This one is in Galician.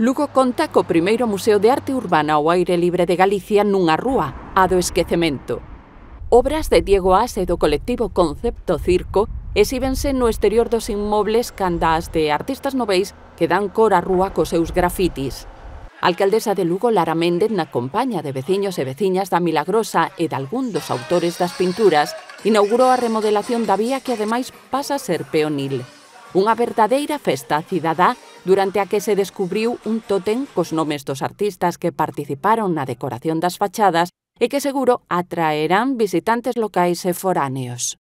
Lugo conta co primeiro Museo de Arte Urbana ao aire libre de Galicia nunha rúa, a do esquecemento. Obras de Diego e do colectivo Concepto Circo exíbense no exterior dos inmobles candás de artistas noveis que dan cor á rúa cos seus grafitis. A alcaldesa de Lugo, Lara Méndez, na compaña de veciños e veciñas da Milagrosa e de algún dos autores das pinturas, inaugurou a remodelación da vía que ademais pasa a ser peonil. Unha verdadeira festa cidadá durante a que se descubriu un tótem cos nomes dos artistas que participaron na decoración das fachadas e que seguro atraerán visitantes locais e foráneos.